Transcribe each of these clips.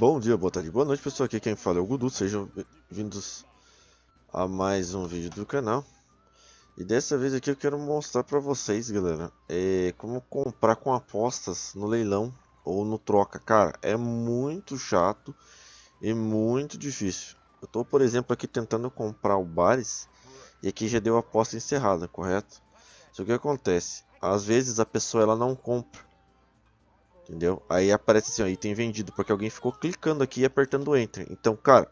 Bom dia, boa tarde, boa noite pessoal, aqui quem fala é o Gudu, sejam vindos a mais um vídeo do canal E dessa vez aqui eu quero mostrar pra vocês galera, é como comprar com apostas no leilão ou no troca Cara, é muito chato e muito difícil Eu tô por exemplo aqui tentando comprar o Bares e aqui já deu a aposta encerrada, correto? Só que acontece, às vezes a pessoa ela não compra Entendeu? Aí aparece assim, ó, item vendido, porque alguém ficou clicando aqui e apertando Enter. Então, cara,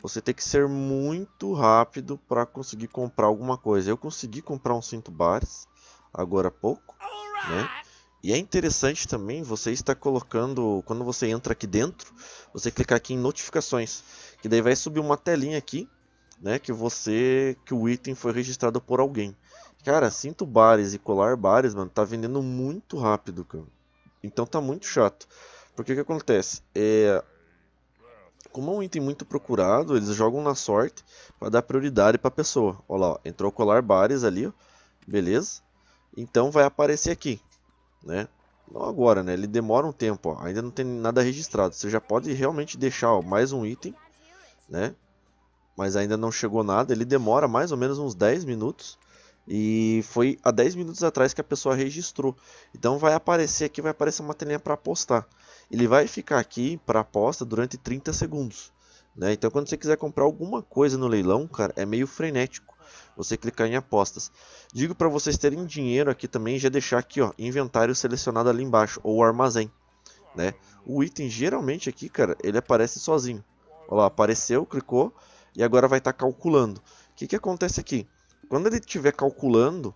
você tem que ser muito rápido para conseguir comprar alguma coisa. Eu consegui comprar um cinto bares agora há pouco, né? E é interessante também, você está colocando, quando você entra aqui dentro, você clicar aqui em notificações, que daí vai subir uma telinha aqui, né, que você, que o item foi registrado por alguém. Cara, cinto bares e colar bares, mano, tá vendendo muito rápido, cara. Então tá muito chato. Porque o que acontece? É, como é um item muito procurado, eles jogam na sorte para dar prioridade para a pessoa. Olha lá, ó, entrou colar bares ali, ó, beleza? Então vai aparecer aqui, né? Não agora, né? Ele demora um tempo, ó, ainda não tem nada registrado. Você já pode realmente deixar ó, mais um item, né? Mas ainda não chegou nada, ele demora mais ou menos uns 10 minutos e foi há 10 minutos atrás que a pessoa registrou. Então vai aparecer aqui, vai aparecer uma telinha para apostar. Ele vai ficar aqui para aposta durante 30 segundos. Né? Então quando você quiser comprar alguma coisa no leilão, cara, é meio frenético você clicar em apostas. Digo para vocês terem dinheiro aqui também, já deixar aqui, ó, inventário selecionado ali embaixo ou armazém, né? O item geralmente aqui, cara, ele aparece sozinho. Olha lá, apareceu, clicou e agora vai estar tá calculando. O que que acontece aqui? Quando ele estiver calculando,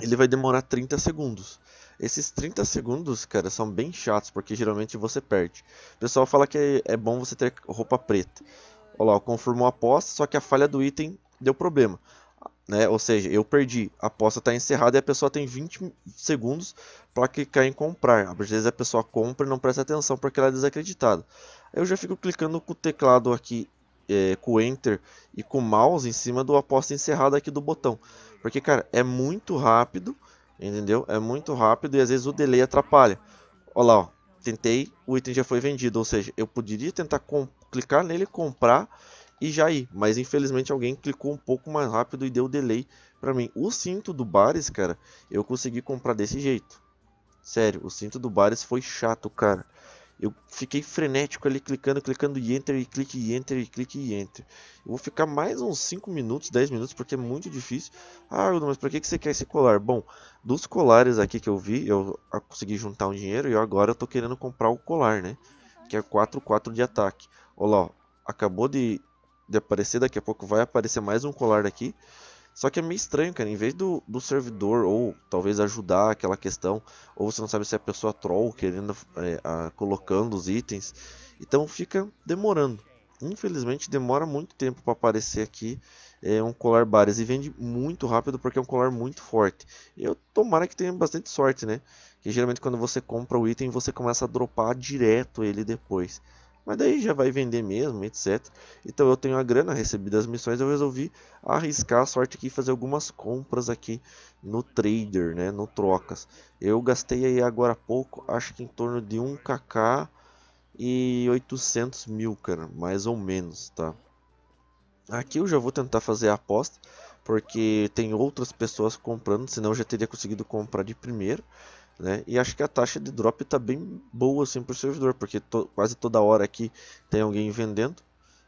ele vai demorar 30 segundos. Esses 30 segundos, cara, são bem chatos, porque geralmente você perde. O pessoal fala que é bom você ter roupa preta. Olha lá, confirmou a aposta, só que a falha do item deu problema. Né? Ou seja, eu perdi. A aposta está encerrada e a pessoa tem 20 segundos para clicar em comprar. Às vezes a pessoa compra e não presta atenção porque ela é desacreditada. Eu já fico clicando com o teclado aqui é, com o Enter e com o mouse em cima do aposta encerrada aqui do botão. Porque, cara, é muito rápido, entendeu? É muito rápido e às vezes o delay atrapalha. Olha lá, ó, tentei, o item já foi vendido, ou seja, eu poderia tentar clicar nele, comprar e já ir. Mas infelizmente alguém clicou um pouco mais rápido e deu delay para mim. O cinto do Bares, cara, eu consegui comprar desse jeito. Sério, o cinto do Bares foi chato, cara. Eu fiquei frenético ali clicando, clicando e enter e clique e enter e clique e enter. Eu vou ficar mais uns 5 minutos, 10 minutos, porque é muito difícil. Ah, mas para que, que você quer esse colar? Bom, dos colares aqui que eu vi, eu consegui juntar um dinheiro e agora eu tô querendo comprar o colar, né? Que é 4, 4 de ataque. Olha lá, ó, acabou de, de aparecer, daqui a pouco vai aparecer mais um colar aqui. Só que é meio estranho, cara. Em vez do, do servidor, ou talvez ajudar aquela questão, ou você não sabe se é a pessoa troll querendo é, a, colocando os itens. Então fica demorando. Infelizmente demora muito tempo para aparecer aqui é, um colar bares e vende muito rápido porque é um colar muito forte. Eu tomara que tenha bastante sorte, né? Que geralmente quando você compra o item você começa a dropar direto ele depois mas daí já vai vender mesmo, etc. Então eu tenho a grana recebida das missões, eu resolvi arriscar a sorte aqui e fazer algumas compras aqui no trader, né, no trocas. Eu gastei aí agora há pouco, acho que em torno de 1kk e 800 mil, cara, mais ou menos, tá? Aqui eu já vou tentar fazer a aposta, porque tem outras pessoas comprando, senão eu já teria conseguido comprar de primeiro. Né? E acho que a taxa de drop está bem boa assim, para o servidor, porque to quase toda hora aqui tem alguém vendendo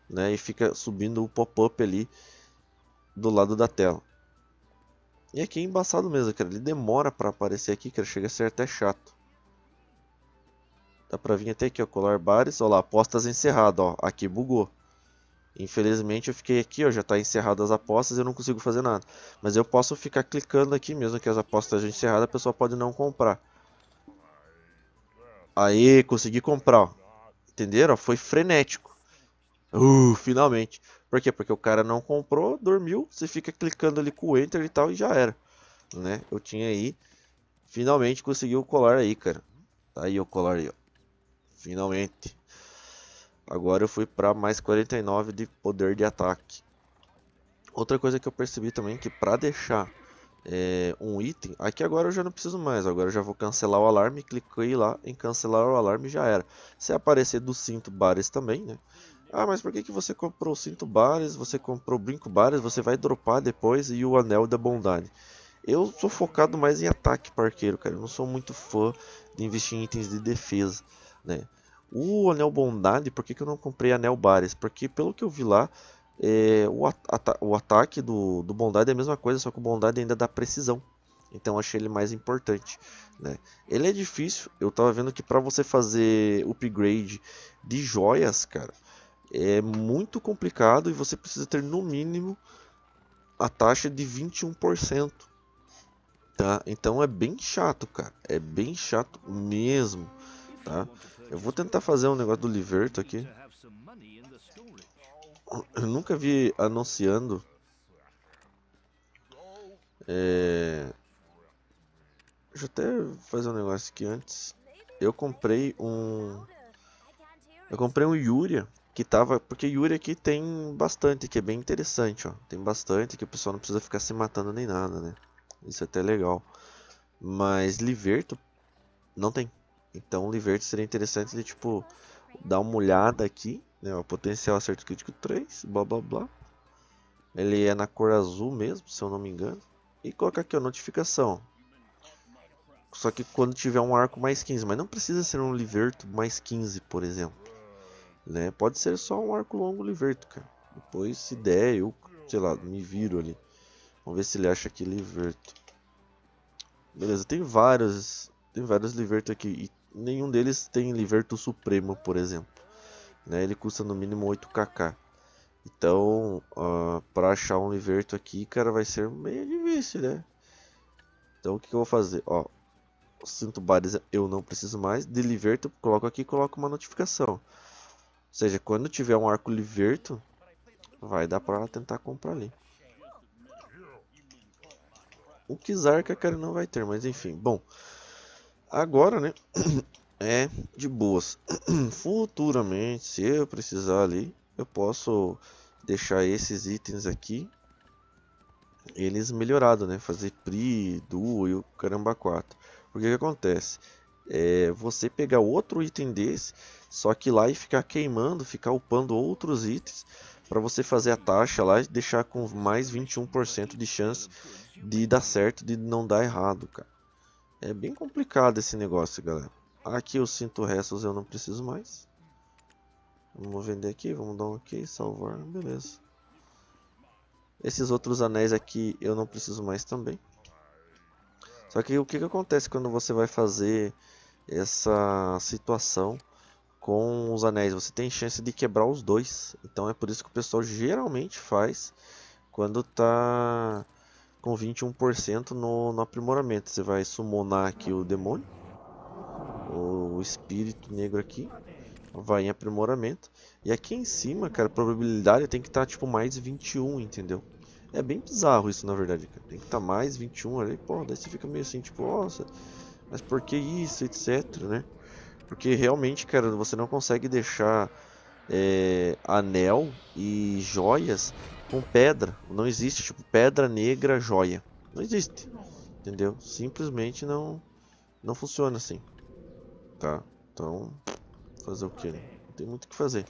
né? e fica subindo o pop-up ali do lado da tela. E aqui é embaçado mesmo, cara. Ele demora para aparecer aqui, cara. Chega a ser até chato. Dá para vir até aqui, ó. Colar bares. Olha lá, apostas encerradas, ó. Aqui bugou. Infelizmente eu fiquei aqui, ó, já está encerradas as apostas e eu não consigo fazer nada. Mas eu posso ficar clicando aqui mesmo que as apostas estejam encerradas, a pessoa pode não comprar. Aí, consegui comprar. Entenderam? Foi frenético. Uh, finalmente. Por quê? Porque o cara não comprou, dormiu, você fica clicando ali com o Enter e tal e já era. Né? Eu tinha aí. Finalmente conseguiu o colar aí, cara. Tá aí o colar aí, ó. Finalmente. Agora eu fui para mais 49 de poder de ataque. Outra coisa que eu percebi também que para deixar é, um item, aqui agora eu já não preciso mais, agora eu já vou cancelar o alarme, cliquei lá em cancelar o alarme já era. Se aparecer do cinto bares também, né? Ah, mas por que, que você comprou o cinto bares, você comprou o brinco bares, você vai dropar depois e o anel da bondade? Eu sou focado mais em ataque parqueiro, cara, eu não sou muito fã de investir em itens de defesa, né? O anel bondade, por que, que eu não comprei anel bares? Porque pelo que eu vi lá, é, o, o ataque do, do Bondade é a mesma coisa, só que o Bondade ainda dá precisão. Então achei ele mais importante. Né? Ele é difícil. Eu tava vendo que para você fazer upgrade de joias, cara, é muito complicado e você precisa ter no mínimo a taxa de 21%. Tá? Então é bem chato, cara. É bem chato mesmo. Tá? Eu vou tentar fazer um negócio do Liverto aqui. Eu nunca vi anunciando. É... Deixa eu até fazer um negócio aqui antes. Eu comprei um. Eu comprei um Yuria que tava. Porque Yuria aqui tem bastante, que é bem interessante, ó. Tem bastante, que o pessoal não precisa ficar se matando nem nada, né? Isso é até legal. Mas Liverto não tem. Então Liverto seria interessante de tipo dar uma olhada aqui né, o potencial acerto crítico 3, blá blá blá. Ele é na cor azul mesmo, se eu não me engano. E coloca aqui a notificação. Só que quando tiver um arco mais 15, mas não precisa ser um liverto mais 15, por exemplo. Né? Pode ser só um arco longo liverto, cara. Depois, se der, eu, sei lá, me viro ali. Vamos ver se ele acha aqui liverto. Beleza, tem vários, tem vários liverto aqui e nenhum deles tem liverto supremo, por exemplo né, ele custa no mínimo 8kk. Então, uh, para achar um liberto aqui, cara, vai ser meio difícil, né? Então, o que, que eu vou fazer? Ó, cinto bares eu não preciso mais. De liberto, coloco aqui e coloco uma notificação. Ou seja, quando tiver um arco liberto, vai dar para tentar comprar ali. O kizarca, cara, não vai ter, mas enfim. Bom, agora, né, é de boas. Futuramente, se eu precisar ali, eu posso deixar esses itens aqui eles melhorados, né? Fazer pri, duo e o caramba 4. Porque que acontece? É você pegar outro item desse, só que lá e ficar queimando, ficar upando outros itens para você fazer a taxa lá e deixar com mais 21% de chance de dar certo, de não dar errado, cara. É bem complicado esse negócio, galera. Aqui eu sinto restos, eu não preciso mais. Vamos vender aqui, vamos dar um ok, salvar, beleza. Esses outros anéis aqui eu não preciso mais também. Só que o que, que acontece quando você vai fazer essa situação com os anéis? Você tem chance de quebrar os dois. Então é por isso que o pessoal geralmente faz quando tá com 21% no, no aprimoramento. Você vai summonar aqui o demônio o espírito negro aqui vai em aprimoramento. E aqui em cima, cara, a probabilidade tem que estar tá, tipo mais 21, entendeu? É bem bizarro isso, na verdade, cara. Tem que estar tá mais 21 ali, pô, daí você fica meio assim, tipo, nossa, mas por que isso, etc, né? Porque realmente, cara, você não consegue deixar é, anel e joias com pedra. Não existe, tipo, pedra negra, joia. Não existe, entendeu? Simplesmente não, não funciona assim tá? Então, fazer o que? Não tem muito o que fazer.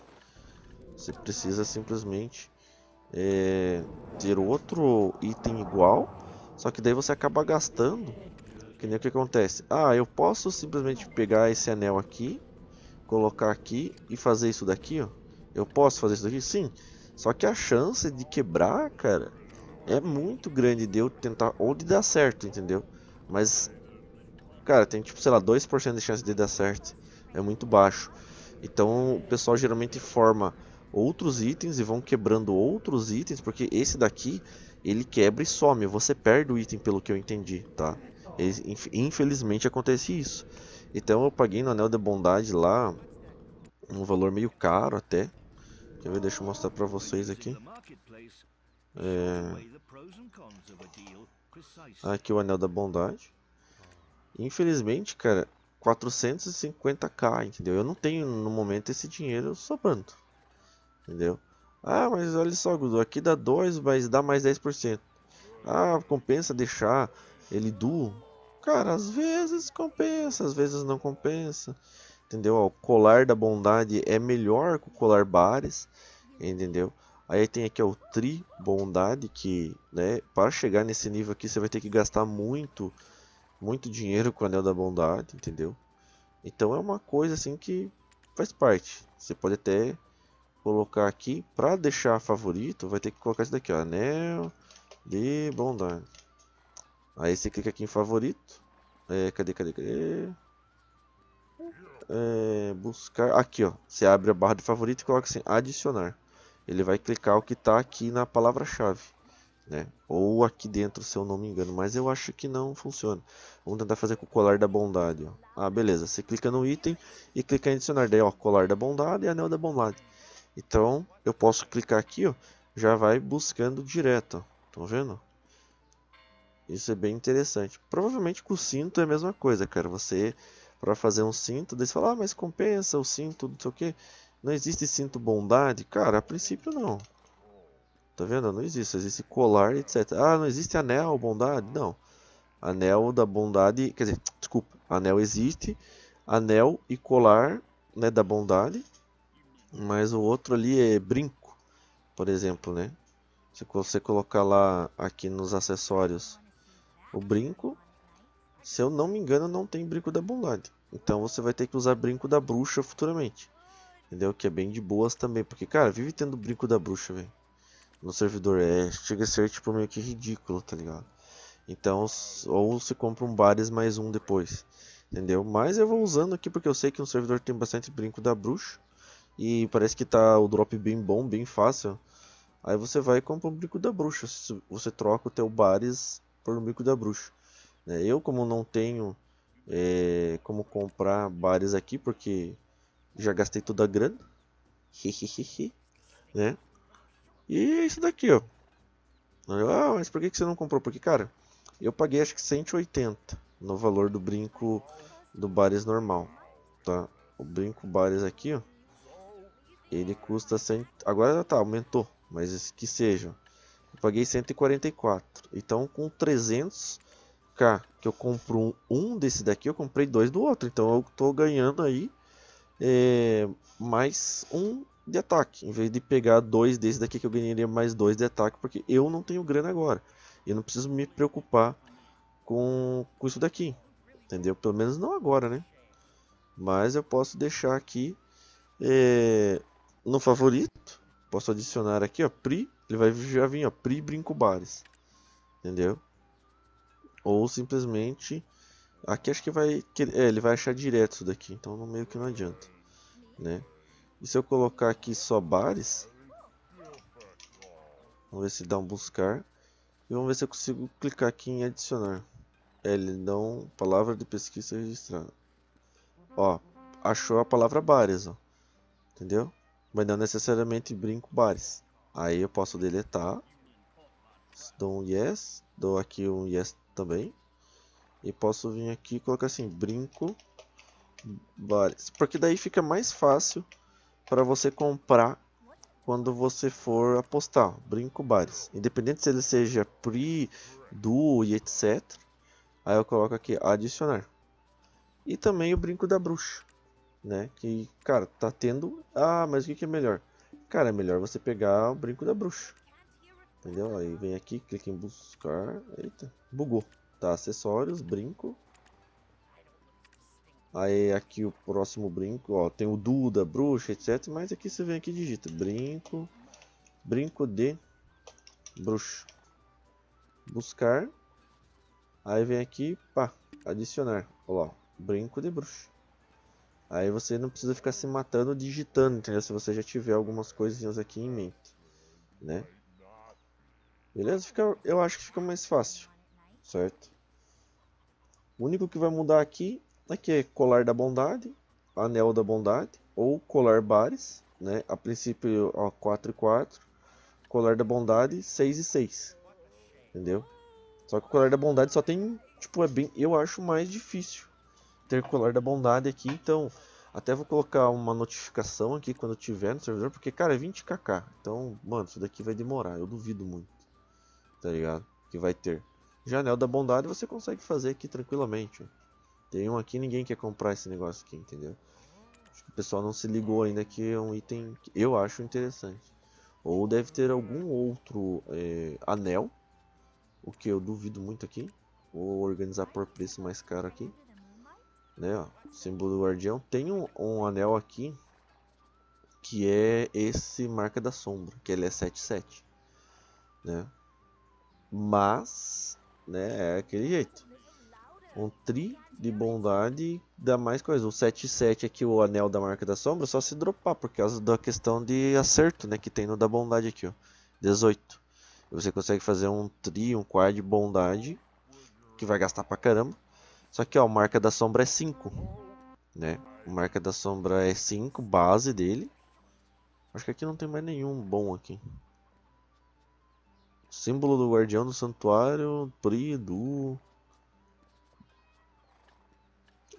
Você precisa simplesmente é, ter outro item igual, só que daí você acaba gastando. Que nem o que acontece. Ah, eu posso simplesmente pegar esse anel aqui, colocar aqui e fazer isso daqui, ó. Eu posso fazer isso daqui? Sim. Só que a chance de quebrar, cara, é muito grande de eu tentar ou de dar certo, entendeu? Mas cara, tem tipo, sei lá, 2% de chance de dar certo. É muito baixo. Então o pessoal geralmente forma outros itens e vão quebrando outros itens, porque esse daqui ele quebra e some, você perde o item pelo que eu entendi, tá? Infelizmente acontece isso. Então eu paguei no anel da bondade lá um valor meio caro até. Quer ver? Deixa eu mostrar pra vocês aqui. É... Aqui o anel da bondade. Infelizmente, cara, 450k, entendeu? Eu não tenho no momento esse dinheiro sobrando, entendeu? Ah, mas olha só, Gudu, aqui dá 2, mas dá mais 10%. Ah, compensa deixar ele duo? Cara, às vezes compensa, às vezes não compensa. Entendeu? o colar da bondade é melhor que o colar bares, entendeu? Aí tem aqui ó, o tri bondade que, né, para chegar nesse nível aqui você vai ter que gastar muito muito dinheiro com o Anel da Bondade, entendeu? Então é uma coisa assim que faz parte. Você pode até colocar aqui, para deixar favorito, vai ter que colocar isso daqui, ó, Anel de Bondade. Aí você clica aqui em favorito. É, cadê, cadê, cadê? É, buscar aqui ó você abre a barra de favorito e coloca assim adicionar ele vai clicar o que está aqui na palavra-chave né? Ou aqui dentro, se eu não me engano, mas eu acho que não funciona. Vamos tentar fazer com o colar da bondade, ó. Ah, beleza, você clica no item e clica em adicionar, daí ó, colar da bondade e anel da bondade. Então, eu posso clicar aqui, ó, já vai buscando direto, ó. Tão vendo? Isso é bem interessante. Provavelmente com o cinto é a mesma coisa, cara. Você, para fazer um cinto, daí você fala, ah, mas compensa o cinto, não sei o que. Não existe cinto bondade? Cara, a princípio não. Tá vendo? Não existe. Existe colar, etc. Ah, não existe anel, bondade? Não. Anel da bondade. Quer dizer, desculpa. Anel existe. Anel e colar né, da bondade. Mas o outro ali é brinco, por exemplo, né? Se você colocar lá aqui nos acessórios o brinco, se eu não me engano, não tem brinco da bondade. Então você vai ter que usar brinco da bruxa futuramente. Entendeu? Que é bem de boas também. Porque, cara, vive tendo brinco da bruxa, velho no servidor. É, chega a ser tipo meio que ridículo, tá ligado? Então, ou se compra um bares mais um depois. Entendeu? Mas eu vou usando aqui porque eu sei que um servidor tem bastante brinco da bruxa. E parece que tá o drop bem bom, bem fácil. Aí você vai e compra um brinco da bruxa. Você troca o teu bares por um brinco da bruxa. Né? Eu como não tenho é, como comprar bares aqui porque já gastei toda a grana. né? E é isso daqui, ó. Ah, mas por que você não comprou? Porque, cara, eu paguei acho que 180 no valor do brinco do bares normal, tá? O brinco bares aqui, ó, ele custa 100... Agora tá, aumentou, mas que seja. Eu paguei 144. Então, com 300k que eu compro um, desse daqui, eu comprei dois do outro. Então, eu tô ganhando aí é, mais um de ataque. Em vez de pegar dois desse daqui que eu ganharia mais dois de ataque, porque eu não tenho grana agora. Eu não preciso me preocupar com, com isso daqui, entendeu? Pelo menos não agora, né? Mas eu posso deixar aqui é, no favorito. Posso adicionar aqui, ó, Pri. Ele vai já vir, ó, Pri Brinco Bares. Entendeu? Ou simplesmente... Aqui acho que vai... É, ele vai achar direto isso daqui. Então meio que não adianta, né? E se eu colocar aqui só bares, vamos ver se dá um buscar. E vamos ver se eu consigo clicar aqui em adicionar. Ele não, palavra de pesquisa registrada. Ó, achou a palavra bares, ó. entendeu? Mas não necessariamente brinco bares. Aí eu posso deletar, dou um yes, dou aqui um yes também. E posso vir aqui e colocar assim, brinco bares. Porque daí fica mais fácil para você comprar quando você for apostar, brinco bares, independente se ele seja pre, duo e etc. Aí eu coloco aqui adicionar. E também o brinco da bruxa, né? Que cara, tá tendo, ah, mas o que que é melhor? Cara, é melhor você pegar o brinco da bruxa. Entendeu? Aí vem aqui, clica em buscar. Eita, bugou. Tá, acessórios, brinco. Aí aqui o próximo brinco, ó, tem o Duda, bruxa, etc. Mas aqui você vem aqui e digita brinco, brinco de bruxa. Buscar. Aí vem aqui, pá, adicionar. Ó lá, brinco de bruxa. Aí você não precisa ficar se matando digitando, entendeu? Se você já tiver algumas coisinhas aqui em mente, né? Beleza? Fica, eu acho que fica mais fácil, certo? O único que vai mudar aqui Aqui né, é colar da bondade, anel da bondade ou colar bares, né? A princípio, ó, 4 e 4. Colar da bondade, 6 e 6. Entendeu? Só que o colar da bondade só tem, tipo, é bem, eu acho mais difícil ter colar da bondade aqui, então até vou colocar uma notificação aqui quando tiver no servidor, porque cara, é 20kk. Então, mano, isso daqui vai demorar, eu duvido muito. Tá ligado? Que vai ter. Janel da bondade você consegue fazer aqui tranquilamente. Tem um aqui, ninguém quer comprar esse negócio aqui, entendeu? Acho que o pessoal não se ligou ainda que é um item que eu acho interessante. Ou deve ter algum outro é, anel, o que eu duvido muito aqui. Vou organizar por preço mais caro aqui. Né, ó, símbolo do guardião. Tem um, um, anel aqui, que é esse marca da sombra, que ele é 77. Né? Mas, né, é aquele jeito. Um tri de bondade dá mais coisa. O 77 aqui, o anel da marca da sombra, só se dropar por causa da questão de acerto, né? Que tem no da bondade aqui, ó. 18. Você consegue fazer um tri, um quad de bondade, que vai gastar pra caramba. Só que, ó, marca da sombra é 5, né? marca da sombra é 5, base dele. Acho que aqui não tem mais nenhum bom aqui. Símbolo do guardião do santuário, tri, duo...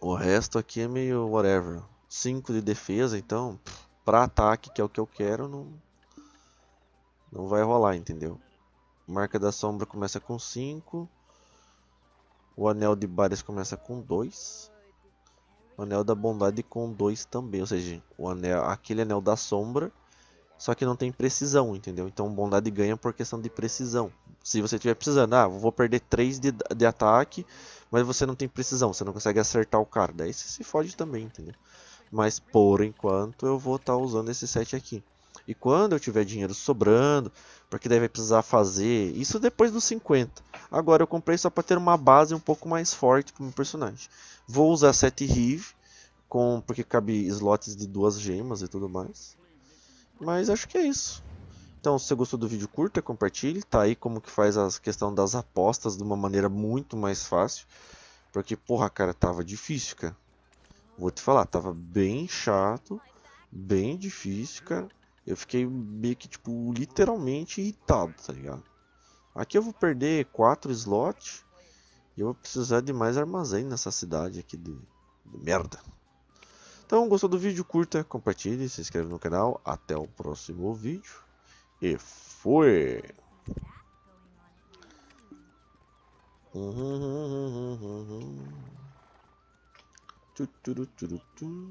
O resto aqui é meio whatever. 5 de defesa, então, para ataque, que é o que eu quero, não, não vai rolar, entendeu? Marca da Sombra começa com 5. O Anel de Bares começa com 2. O Anel da Bondade com 2 também, ou seja, o anel, aquele Anel da Sombra só que não tem precisão, entendeu? Então bondade ganha por questão de precisão. Se você estiver precisando, ah, vou perder 3 de, de ataque, mas você não tem precisão, você não consegue acertar o cara, daí você se fode também, entendeu? Mas por enquanto eu vou estar tá usando esse set aqui. E quando eu tiver dinheiro sobrando, porque deve precisar fazer isso depois dos 50. Agora eu comprei só para ter uma base um pouco mais forte para o meu personagem. Vou usar 7 Rive, com porque cabe slots de duas gemas e tudo mais. Mas acho que é isso. Então, se você gostou do vídeo, curta, compartilhe. Tá aí como que faz a questão das apostas de uma maneira muito mais fácil. Porque, porra, cara, tava difícil, cara. Vou te falar, tava bem chato, bem difícil, cara. Eu fiquei meio que, tipo, literalmente irritado, tá ligado? Aqui eu vou perder 4 slots. E eu vou precisar de mais armazém nessa cidade aqui de, de merda. Então, gostou do vídeo, curta, compartilhe, se inscreve no canal. Até o próximo vídeo. E foi! Uhum, uhum, uhum, uhum, uhum.